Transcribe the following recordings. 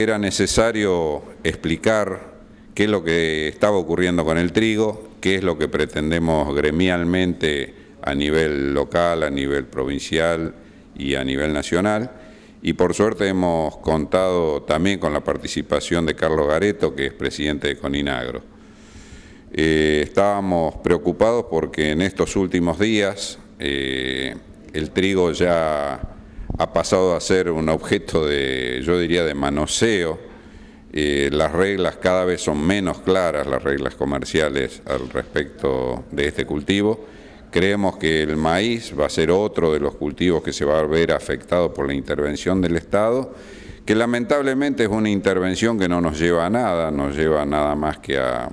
Era necesario explicar qué es lo que estaba ocurriendo con el trigo, qué es lo que pretendemos gremialmente a nivel local, a nivel provincial y a nivel nacional. Y por suerte hemos contado también con la participación de Carlos Gareto, que es presidente de Coninagro. Eh, estábamos preocupados porque en estos últimos días eh, el trigo ya ha pasado a ser un objeto de, yo diría, de manoseo. Eh, las reglas cada vez son menos claras, las reglas comerciales al respecto de este cultivo. Creemos que el maíz va a ser otro de los cultivos que se va a ver afectado por la intervención del Estado, que lamentablemente es una intervención que no nos lleva a nada, nos lleva nada más que a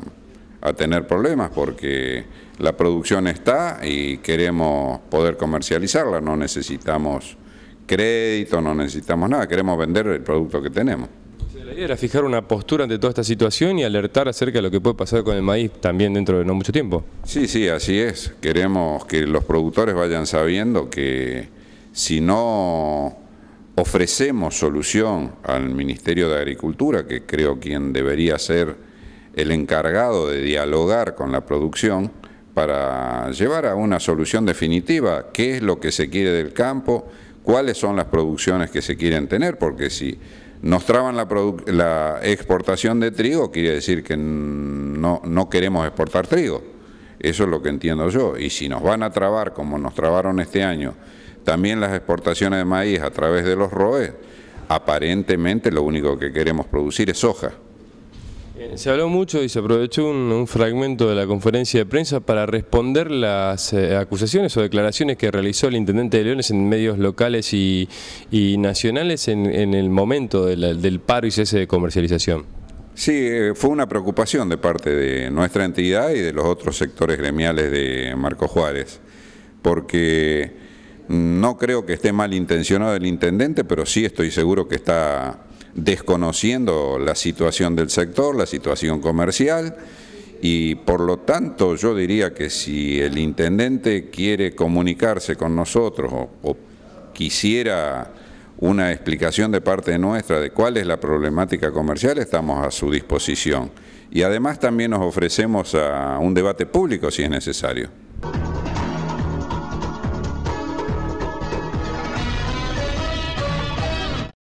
tener problemas, porque la producción está y queremos poder comercializarla, no necesitamos crédito, no necesitamos nada, queremos vender el producto que tenemos. La idea era fijar una postura ante toda esta situación y alertar acerca de lo que puede pasar con el maíz también dentro de no mucho tiempo. Sí, sí, así es. Queremos que los productores vayan sabiendo que si no ofrecemos solución al Ministerio de Agricultura, que creo quien debería ser el encargado de dialogar con la producción, para llevar a una solución definitiva qué es lo que se quiere del campo, cuáles son las producciones que se quieren tener, porque si nos traban la, exportación de trigo, quiere decir que no, no queremos exportar trigo. Eso es lo que entiendo yo. Y si nos van a trabar, como nos trabaron este año, también las exportaciones de maíz a través de los ROE, aparentemente lo único que queremos producir es soja. Eh, se habló mucho y se aprovechó un, fragmento de la conferencia de prensa para responder las eh, acusaciones o declaraciones que realizó el intendente de Leones en medios locales y, nacionales en, el momento del paro y cese de comercialización. Sí, eh, fue una preocupación de parte de nuestra entidad y de los otros sectores gremiales de Marco Juárez, porque no creo que esté mal intencionado el intendente, pero sí estoy seguro que está desconociendo la situación del sector, la situación comercial, y por lo tanto yo diría que si el intendente quiere comunicarse con nosotros o, quisiera una explicación de parte nuestra de cuál es la problemática comercial, estamos a su disposición. Y además también nos ofrecemos a un debate público si es necesario.